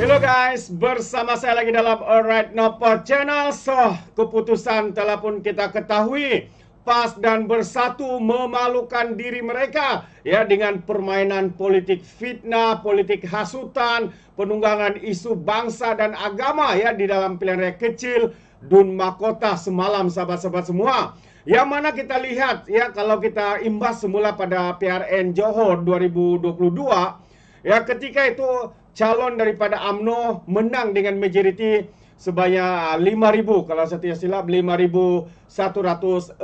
Hello guys, bersama saya lagi dalam Alright Nopo Channel. So, keputusan telah pun kita ketahui. PAS dan Bersatu memalukan diri mereka ya dengan permainan politik fitnah, politik hasutan, penunggangan isu bangsa dan agama ya di dalam pilihan raya kecil Dun Makota semalam sahabat-sahabat semua. Yang mana kita lihat ya kalau kita imbas semula pada PRN Johor 2022 ya ketika itu calon daripada AMNO menang dengan majoriti sebanyak 5,000 kalau saya tidak silap 5,166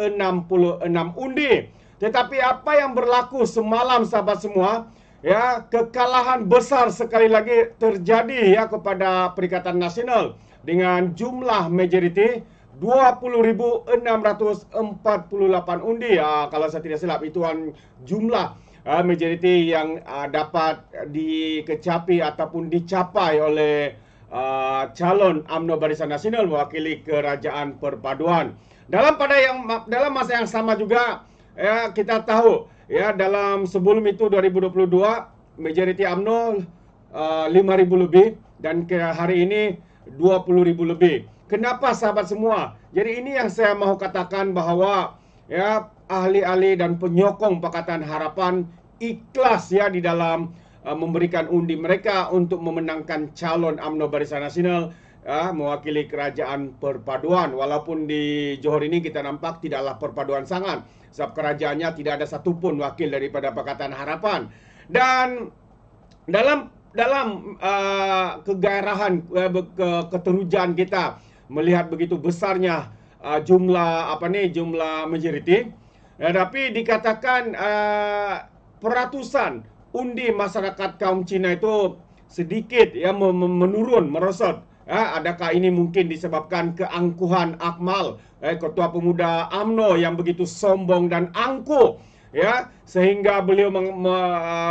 undi. Tetapi apa yang berlaku semalam sahabat semua ya kekalahan besar sekali lagi terjadi ya kepada Perikatan Nasional dengan jumlah majoriti 20,648 undi ya, kalau saya tidak silap itu jumlah uh, majoriti yang uh, dapat dikecapi ataupun dicapai oleh uh, calon UMNO Barisan Nasional mewakili kerajaan perpaduan. Dalam pada yang dalam masa yang sama juga ya kita tahu ya dalam sebelum itu 2022 majoriti UMNO uh, 5000 lebih dan ke hari ini 20000 lebih. Kenapa sahabat semua? Jadi ini yang saya mau katakan bahawa ya ahli-ahli dan penyokong Pakatan Harapan ikhlas ya di dalam uh, memberikan undi mereka untuk memenangkan calon UMNO Barisan Nasional uh, mewakili kerajaan perpaduan walaupun di Johor ini kita nampak tidaklah perpaduan sangat sebab kerajaannya tidak ada satupun wakil daripada Pakatan Harapan dan dalam dalam uh, kegairahan uh, ke, keterujaan kita melihat begitu besarnya uh, jumlah apa nih jumlah majoriti Ya, tapi dikatakan uh, peratusan undi masyarakat kaum Cina itu sedikit ya menurun, merosot. Ya, adakah ini mungkin disebabkan keangkuhan Akmal, eh, ketua pemuda AMNO yang begitu sombong dan angkuh? ya sehingga beliau meng, me,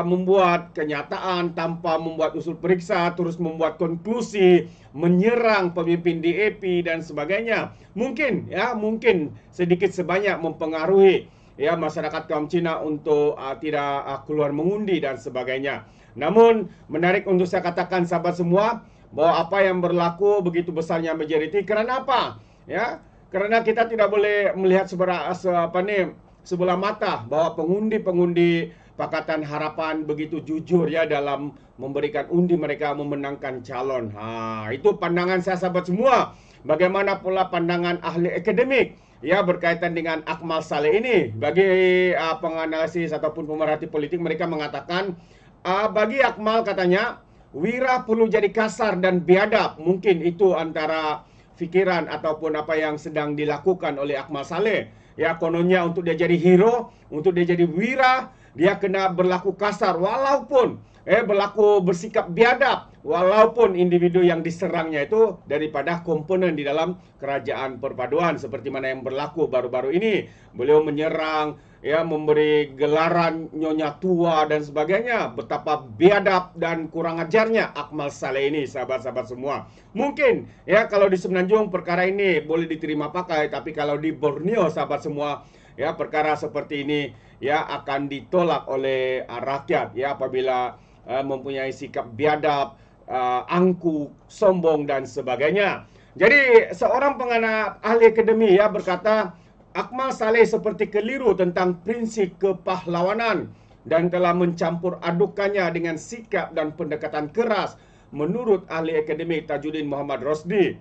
membuat kenyataan tanpa membuat usul periksa terus membuat konklusi menyerang pemimpin DAP dan sebagainya mungkin ya mungkin sedikit sebanyak mempengaruhi ya masyarakat kaum Cina untuk uh, tidak uh, keluar mengundi dan sebagainya namun menarik untuk saya katakan sahabat semua bahwa apa yang berlaku begitu besarnya majority karena apa ya karena kita tidak boleh melihat seberapa apa nih sebelah mata bahwa pengundi-pengundi Pakatan Harapan begitu jujur ya dalam memberikan undi mereka memenangkan calon. Ha, itu pandangan saya sahabat semua. Bagaimana pula pandangan ahli akademik ya berkaitan dengan Akmal Saleh ini? Bagi uh, penganalisis ataupun pemerhati politik mereka mengatakan uh, bagi Akmal katanya Wira perlu jadi kasar dan biadab. Mungkin itu antara pikiran ataupun apa yang sedang dilakukan oleh Akmal Saleh ya kononnya untuk dia jadi hero, untuk dia jadi wira, dia kena berlaku kasar walaupun eh berlaku bersikap biadab walaupun individu yang diserangnya itu daripada komponen di dalam kerajaan perpaduan seperti mana yang berlaku baru-baru ini beliau menyerang ya memberi gelaran nyonya tua dan sebagainya betapa biadab dan kurang ajarnya Akmal Saleh ini sahabat-sahabat semua mungkin ya kalau di Semenanjung perkara ini boleh diterima pakai tapi kalau di Borneo sahabat semua ya perkara seperti ini ya akan ditolak oleh ah, rakyat ya apabila eh, mempunyai sikap biadab eh, angku sombong dan sebagainya jadi seorang pengana ahli akademi ya berkata Akmal Saleh seperti keliru tentang prinsip kepahlawanan dan telah mencampur adukannya dengan sikap dan pendekatan keras menurut ahli akademik Tajuddin Muhammad Rosdi.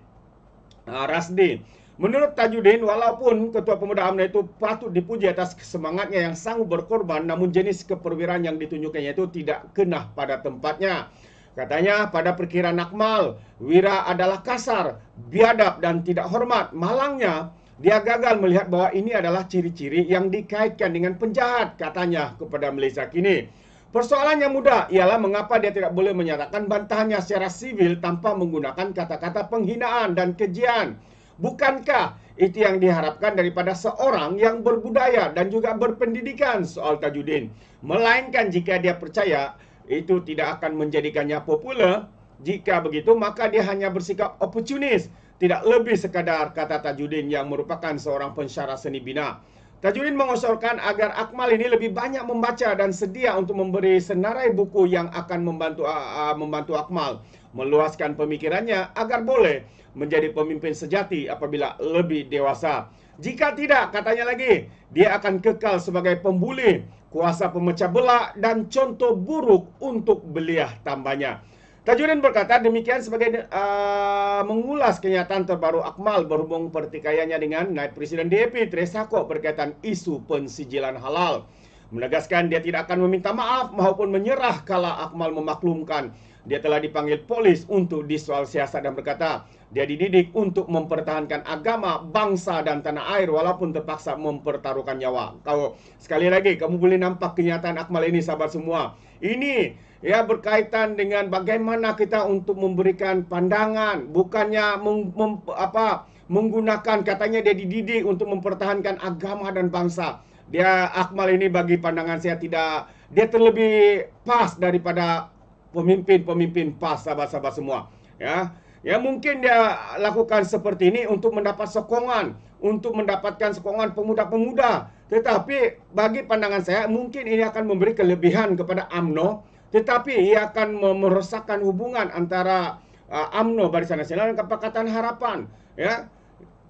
Ah, Rasdi. Menurut Tajuddin, walaupun Ketua Pemuda UMNO itu patut dipuji atas semangatnya yang sanggup berkorban, namun jenis keperwiraan yang ditunjukkannya itu tidak kena pada tempatnya. Katanya pada perkiraan Akmal, Wira adalah kasar, biadab dan tidak hormat. Malangnya, dia gagal melihat bahawa ini adalah ciri-ciri yang dikaitkan dengan penjahat katanya kepada Malaysia kini. Persoalan yang mudah ialah mengapa dia tidak boleh menyatakan bantahannya secara sivil tanpa menggunakan kata-kata penghinaan dan kejian. Bukankah itu yang diharapkan daripada seorang yang berbudaya dan juga berpendidikan soal Tajuddin? Melainkan jika dia percaya itu tidak akan menjadikannya popular, jika begitu, maka dia hanya bersikap oportunis. Tidak lebih sekadar kata Tajuddin yang merupakan seorang pensyarah seni bina. Tajuddin mengusulkan agar Akmal ini lebih banyak membaca dan sedia untuk memberi senarai buku yang akan membantu uh, membantu Akmal meluaskan pemikirannya agar boleh menjadi pemimpin sejati apabila lebih dewasa. Jika tidak, katanya lagi, dia akan kekal sebagai pembuli, kuasa pemecah belah dan contoh buruk untuk beliah tambahnya. Tajudin berkata demikian sebagai uh, mengulas kenyataan terbaru Akmal berhubung pertikaiannya dengan Naib Presiden DP Tresako berkaitan isu pensijilan halal. Menegaskan dia tidak akan meminta maaf maupun menyerah kala Akmal memaklumkan dia telah dipanggil polis untuk disoal siasat dan berkata, dia dididik untuk mempertahankan agama, bangsa dan tanah air walaupun terpaksa mempertaruhkan nyawa. Kalau sekali lagi kamu boleh nampak kenyataan Akmal ini sahabat semua. Ini ya berkaitan dengan bagaimana kita untuk memberikan pandangan bukannya meng, mem, apa menggunakan katanya dia dididik untuk mempertahankan agama dan bangsa. Dia Akmal ini bagi pandangan saya tidak dia terlebih pas daripada pemimpin-pemimpin PAS Sabah-Sabah semua. Ya. Ya mungkin dia lakukan seperti ini untuk mendapat sokongan, untuk mendapatkan sokongan pemuda-pemuda. Tetapi bagi pandangan saya mungkin ini akan memberi kelebihan kepada AMNO tetapi ia akan merosakkan hubungan antara uh, AMNO Barisan Nasional dan Kepakatan Harapan ya.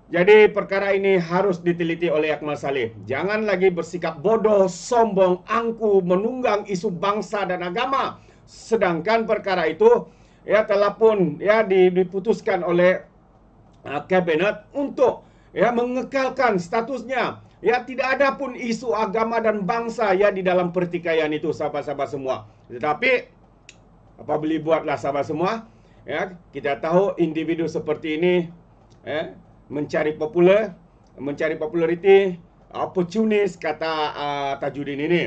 Jadi perkara ini harus diteliti oleh Akmal Salih. Jangan lagi bersikap bodoh, sombong, angku menunggang isu bangsa dan agama sedangkan perkara itu ya telah pun ya diputuskan oleh uh, kabinet uh, untuk ya mengekalkan statusnya ya tidak ada pun isu agama dan bangsa ya di dalam pertikaian itu sahabat-sahabat semua tetapi apa beli buatlah sahabat semua ya kita tahu individu seperti ini ya mencari popular mencari populariti opportunist kata uh, Tajuddin ini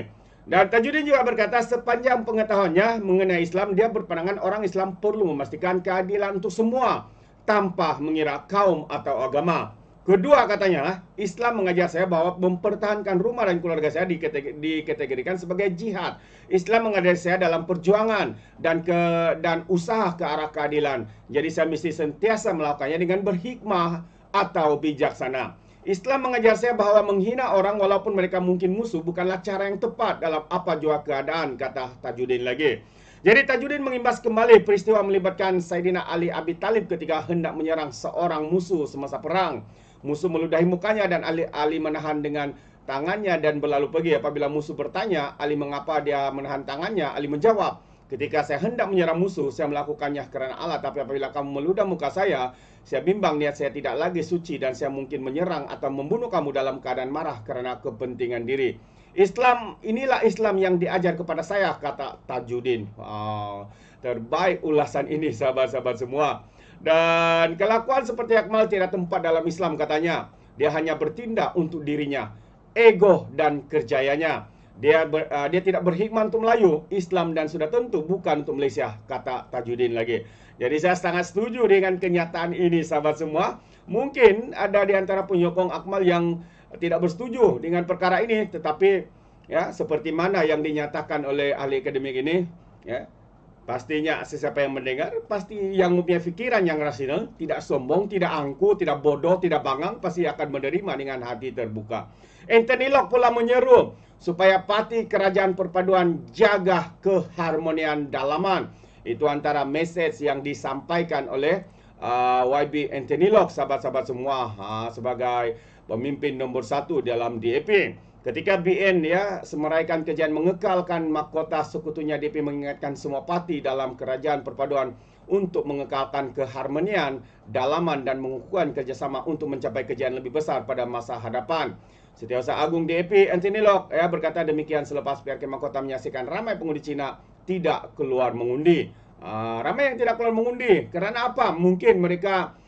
Hmm. Dan Tajuddin juga berkata sepanjang pengetahuannya mengenai Islam dia berpandangan orang Islam perlu memastikan keadilan untuk semua tanpa mengira kaum atau agama. Kedua katanya Islam mengajar saya bahwa mempertahankan rumah dan keluarga saya dikategorikan sebagai jihad. Islam mengajar saya dalam perjuangan dan ke dan usaha ke arah keadilan. Jadi saya mesti sentiasa melakukannya dengan berhikmah atau bijaksana. Islam mengajar saya bahawa menghina orang walaupun mereka mungkin musuh bukanlah cara yang tepat dalam apa jua keadaan, kata Tajuddin lagi. Jadi Tajuddin mengimbas kembali peristiwa melibatkan Saidina Ali Abi Talib ketika hendak menyerang seorang musuh semasa perang. Musuh meludahi mukanya dan Ali, Ali menahan dengan tangannya dan berlalu pergi. Apabila musuh bertanya, Ali mengapa dia menahan tangannya, Ali menjawab, Ketika saya hendak menyerang musuh, saya melakukannya kerana Allah. Tapi apabila kamu meludah muka saya, saya bimbang niat saya tidak lagi suci dan saya mungkin menyerang atau membunuh kamu dalam keadaan marah kerana kepentingan diri. Islam, inilah Islam yang diajar kepada saya, kata Tajuddin. Wow, terbaik ulasan ini, sahabat-sahabat semua. Dan kelakuan seperti Akmal tidak tempat dalam Islam, katanya. Dia hanya bertindak untuk dirinya, ego dan kerjayanya. Dan dia ber, uh, dia tidak berhikmah untuk Melayu, Islam dan sudah tentu bukan untuk Malaysia, kata Tajuddin lagi. Jadi saya sangat setuju dengan kenyataan ini sahabat semua. Mungkin ada di antara penyokong Akmal yang tidak bersetuju dengan perkara ini, tetapi ya seperti mana yang dinyatakan oleh ahli akademik ini, ya. Pastinya sesiapa yang mendengar, pasti yang mempunyai fikiran yang rasional, tidak sombong, tidak angku, tidak bodoh, tidak bangang, pasti akan menerima dengan hati terbuka. Anthony Locke pula menyeru supaya parti kerajaan perpaduan jaga keharmonian dalaman. Itu antara message yang disampaikan oleh uh, YB Anthony Locke, sahabat-sahabat semua, uh, sebagai pemimpin nomor satu dalam DAP. Ketika BN ya semeraikan kejadian mengekalkan mahkota sekutunya DP mengingatkan semua parti dalam kerajaan perpaduan untuk mengekalkan keharmonian, dalaman dan mengukuhkan kerjasama untuk mencapai kejayaan lebih besar pada masa hadapan. Setiausaha Agung DP Anthony Lok ya berkata demikian selepas PRK Mahkota menyaksikan ramai pengundi Cina tidak keluar mengundi. Uh, ramai yang tidak keluar mengundi kerana apa? Mungkin mereka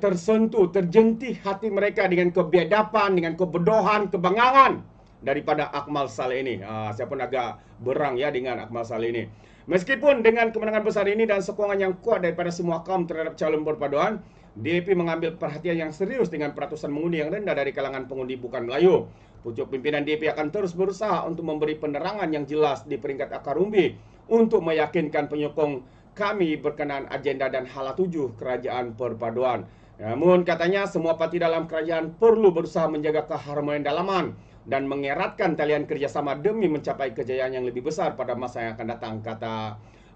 tersentuh, terjentih hati mereka dengan kebiadapan, dengan kebodohan, kebangangan daripada Akmal Saleh ini. Uh, saya pun agak berang ya dengan Akmal Saleh ini. Meskipun dengan kemenangan besar ini dan sokongan yang kuat daripada semua kaum terhadap calon berpaduan, DAP mengambil perhatian yang serius dengan peratusan mengundi yang rendah dari kalangan pengundi bukan Melayu. Pucuk pimpinan DAP akan terus berusaha untuk memberi penerangan yang jelas di peringkat akar umbi untuk meyakinkan penyokong kami berkenaan agenda dan hala tujuh kerajaan perpaduan. Namun katanya semua parti dalam kerajaan perlu berusaha menjaga keharmonian dalaman dan mengeratkan talian kerjasama demi mencapai kejayaan yang lebih besar pada masa yang akan datang kata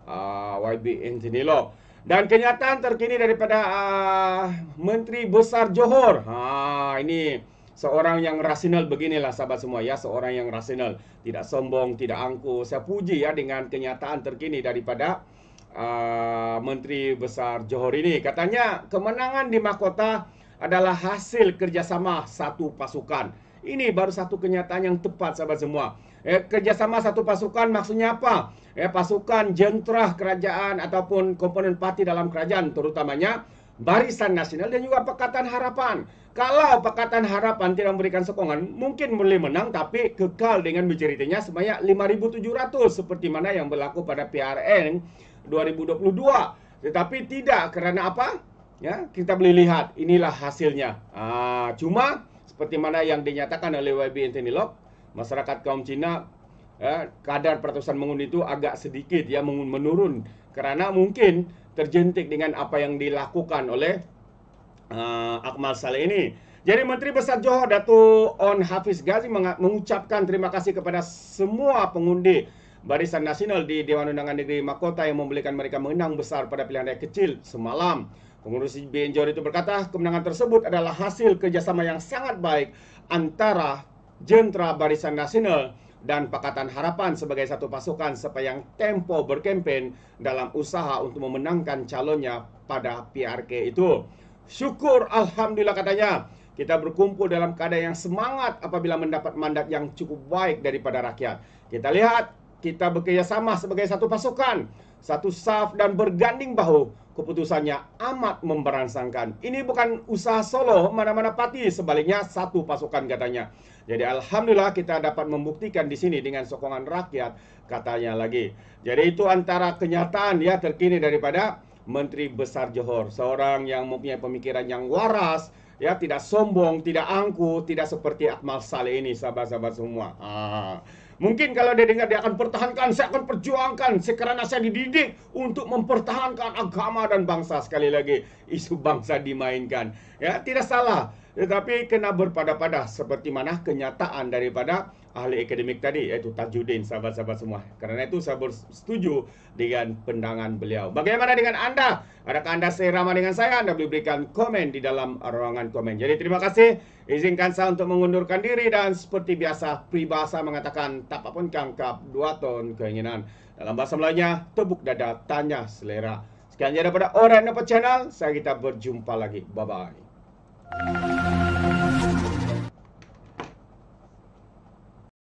uh, YB Antinilo. Dan kenyataan terkini daripada uh, Menteri Besar Johor. Ha, ini seorang yang rasional beginilah sahabat semua ya. Seorang yang rasional. Tidak sombong, tidak angku. Saya puji ya dengan kenyataan terkini daripada uh, Menteri Besar Johor ini. Katanya kemenangan di mahkota adalah hasil kerjasama satu pasukan. Ini baru satu kenyataan yang tepat sahabat semua. Eh, kerjasama satu pasukan maksudnya apa? Eh, pasukan jentera kerajaan ataupun komponen parti dalam kerajaan terutamanya barisan nasional dan juga Pakatan Harapan. Kalau Pakatan Harapan tidak memberikan sokongan, mungkin boleh menang tapi kekal dengan majoritinya sebanyak 5,700 seperti mana yang berlaku pada PRN 2022. Tetapi tidak kerana apa? Ya, kita boleh lihat inilah hasilnya. Ah, cuma seperti mana yang dinyatakan oleh YB Anthony Lok, masyarakat kaum Cina ya, kadar peratusan mengundi itu agak sedikit ya menurun karena mungkin terjentik dengan apa yang dilakukan oleh uh, Akmal Saleh ini. Jadi Menteri Besar Johor Datu On Hafiz Ghazi mengucapkan terima kasih kepada semua pengundi Barisan Nasional di Dewan Undangan Negeri Makota yang membelikan mereka menang besar pada pilihan raya kecil semalam. Pengurus Benjor itu berkata kemenangan tersebut adalah hasil kerjasama yang sangat baik antara jentera Barisan Nasional dan Pakatan Harapan sebagai satu pasukan sepanjang tempo berkempen dalam usaha untuk memenangkan calonnya pada PRK itu. Syukur Alhamdulillah katanya. Kita berkumpul dalam keadaan yang semangat apabila mendapat mandat yang cukup baik daripada rakyat. Kita lihat kita bekerjasama sebagai satu pasukan, satu saf dan berganding bahu. Keputusannya amat memberangsangkan. Ini bukan usaha solo mana-mana pati, sebaliknya satu pasukan katanya. Jadi alhamdulillah kita dapat membuktikan di sini dengan sokongan rakyat katanya lagi. Jadi itu antara kenyataan ya terkini daripada Menteri Besar Johor, seorang yang mempunyai pemikiran yang waras, ya tidak sombong, tidak angku, tidak seperti Akmal Saleh ini, sahabat-sahabat semua. Ah. Mungkin kalau dia dengar dia akan pertahankan, saya akan perjuangkan sekerana saya dididik untuk mempertahankan agama dan bangsa sekali lagi. Isu bangsa dimainkan. Ya, tidak salah. Tetapi kena berpada-pada seperti mana kenyataan daripada ahli akademik tadi iaitu Tajuddin sahabat-sahabat semua. Kerana itu saya bersetuju dengan pendangan beliau. Bagaimana dengan anda? Adakah anda seirama dengan saya? Anda boleh berikan komen di dalam ruangan komen. Jadi terima kasih. Izinkan saya untuk mengundurkan diri dan seperti biasa peribahasa mengatakan tak apa pun kangkap dua ton keinginan. Dalam bahasa Melayunya, tebuk dada tanya selera. Sekian daripada Orang Channel. Saya kita berjumpa lagi. Bye-bye. Thank you.